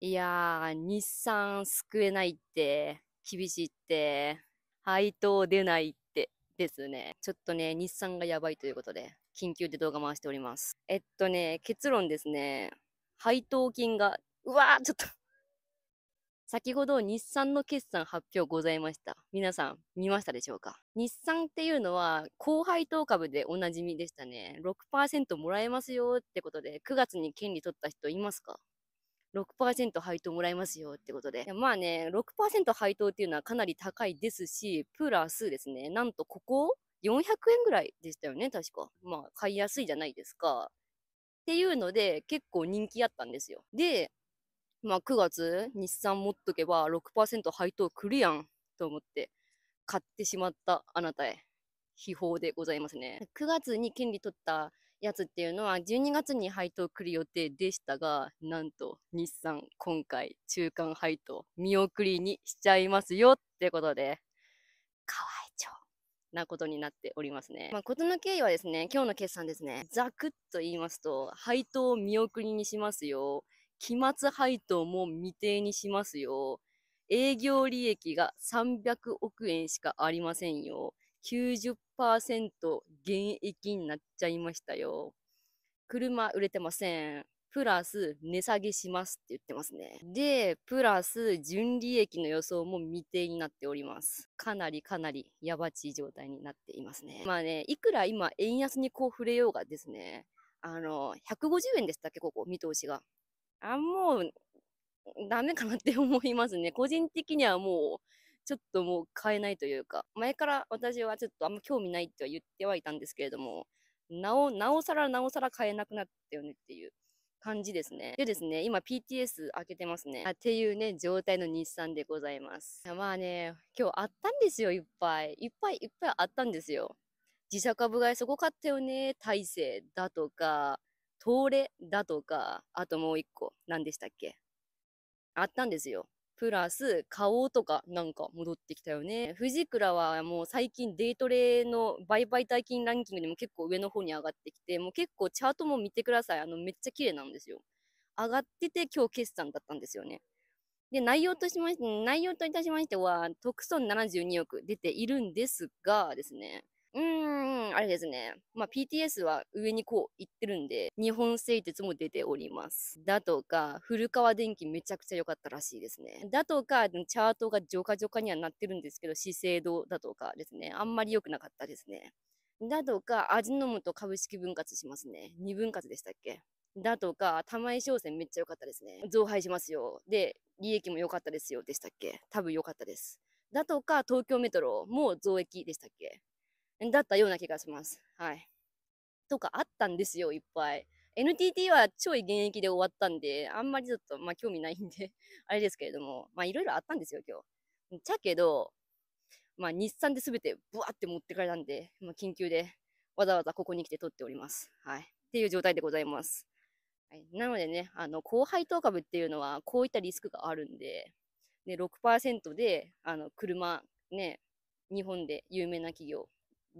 いやー、日産救えないって、厳しいって、配当出ないってですね。ちょっとね、日産がやばいということで、緊急で動画回しております。えっとね、結論ですね、配当金が、うわー、ちょっと先ほど日産の決算発表ございました。皆さん見ましたでしょうか日産っていうのは高配当株でおなじみでしたね。6%もらえますよってことで9月に権利取った人いますか6%配当もらえますよってことで。まあね、6%配当っていうのはかなり高いですし、プラスですね、なんとここ400円ぐらいでしたよね、確か。まあ、買いやすいじゃないですか。っていうので、結構人気あったんですよ。で、まあ9月、日産持っとけば6%配当くるやんと思って、買ってしまったあなたへ。秘宝でございますね。9月に権利取ったやつっていうのは12月に配当来る予定でしたがなんと日産今回中間配当見送りにしちゃいますよってことでかわいちなことになっておりますね。まあ、の経緯はですね、今日の決算ですね、ざくっと言いますと、配当を見送りにしますよ。期末配当も未定にしますよ。営業利益が300億円しかありませんよ。90%減益になっちゃいましたよ。車売れてません。プラス値下げしますって言ってますね。で、プラス純利益の予想も未定になっております。かなりかなりやばちい状態になっていますね。まあね、いくら今円安にこう触れようがですね、あの、150円でしたっけ、ここ、見通しが。あ、もう、ダメかなって思いますね。個人的にはもう、ちょっともう買えないというか、前から私はちょっとあんま興味ないっては言ってはいたんですけれども、なお、なおさらなおさら買えなくなったよねっていう感じですね。でですね、今 PTS 開けてますね。っていうね、状態の日産でございます。まあね、今日あったんですよ、いっぱい。いっぱいいっぱいあったんですよ。自社株買いすごかったよね。大勢だとか、東レだとか、あともう一個、何でしたっけあったんですよ。プラス顔とかなんか戻ってきたよね。藤倉はもう最近デートレの売買代金ランキングにも結構上の方に上がってきて、もう結構チャートも見てください。あのめっちゃ綺麗なんですよ。上がってて今日決算だったんですよね。で、内容としまして、内容といたしましては、特損72億出ているんですがですね、うん、あれですね。まあ、PTS は上にこう行ってるんで、日本製鉄も出ております。だとか、古川電機めちゃくちゃ良かったらしいですね。だとか、チャートがジョカジョカにはなってるんですけど、資生堂だとかですね。あんまり良くなかったですね。だとか、味の素株式分割しますね。2分割でしたっけだとか、玉井商船めっちゃ良かったですね。増配しますよ。で、利益も良かったですよ。でしたっけ多分良かったです。だとか、東京メトロも増益でしたっけだったような気がします。はい。とかあったんですよ、いっぱい。NTT は超現役で終わったんで、あんまりちょっと、まあ、興味ないんで あれですけれども、まあ、いろいろあったんですよ、今日。ちゃけど、まあ、日産で全てブワーって持ってかれたんで、まあ、緊急でわざわざここに来て撮っております。はい。っていう状態でございます。はい、なのでね、あの、高株っていうのは、こういったリスクがあるんで、で、6%で、あの、車、ね、日本で有名な企業、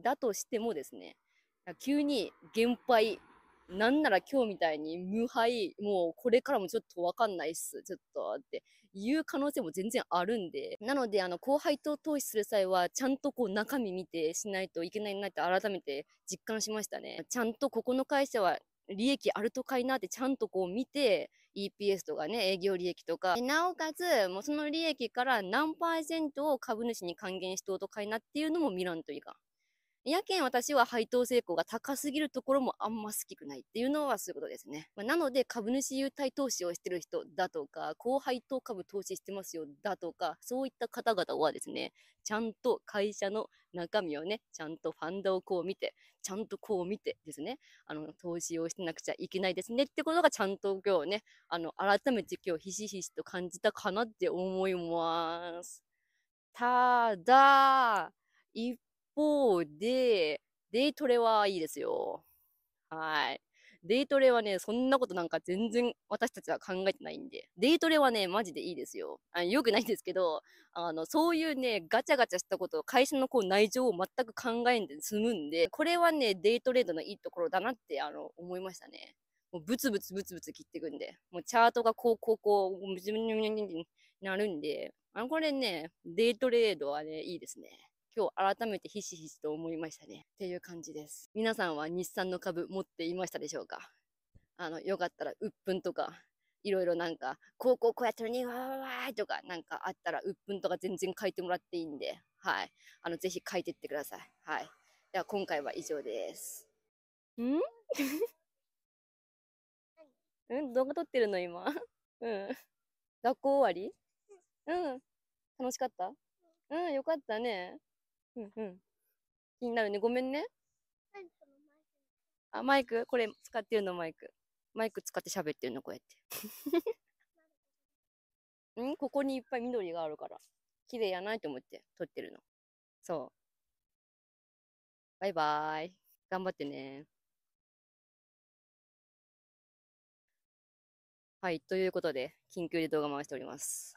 だとしてもですね、急に減敗、なんなら今日みたいに無敗、もうこれからもちょっとわかんないっす、ちょっとっていう可能性も全然あるんで、なので、あの、後輩と投資する際は、ちゃんとこう中身見てしないといけないなって改めて実感しましたね。ちゃんとここの会社は利益あるとかいなってちゃんとこう見て、EPS とかね、営業利益とか、なおかつ、もうその利益から何パーセントを株主に還元しとうとかいなっていうのも見らんといかん。やけん私は配当成功が高すぎるところもあんま好きくないっていうのはそういうことですね。まあ、なので株主優待投資をしてる人だとか、高配当株投資してますよだとか、そういった方々はですね、ちゃんと会社の中身をね、ちゃんとファンドをこう見て、ちゃんとこう見てですね、あの、投資をしてなくちゃいけないですねってことがちゃんと今日ね、あの、改めて今日ひしひしと感じたかなって思います。ただ、一方で、デイトレはいいですよ。はい。デイトレはね、そんなことなんか全然私たちは考えてないんで。デイトレはね、マジでいいですよ。あよくないんですけど、あの、そういうね、ガチャガチャしたこと、会社のこう内情を全く考えんで済むんで、これはね、デイトレードのいいところだなって、あの、思いましたね。もうブツブツブツブツ切っていくんで、もうチャートがこうこうこう、むじむにゅむにになるんで、あの、これね、デイトレードはね、いいですね。今日改めてひしひしと思いましたね。っていう感じです。皆さんは日産の株持っていましたでしょうかあの、よかったら、鬱憤とか、いろいろなんか、こうこうこうやってるね、わわわとか、なんかあったら、鬱憤とか全然書いてもらっていいんで、はい。あの、ぜひ書いてってください。はい。では、今回は以上です。ん うん、動画撮ってるの今。うん。学校終わりうん。楽しかったうん、よかったね。うんうん。気になるね。ごめんね。あ、マイクこれ使ってるの、マイク。マイク使って喋ってるの、こうやって。んここにいっぱい緑があるから。綺麗やないと思って撮ってるの。そう。バイバーイ。頑張ってね。はい、ということで、緊急で動画回しております。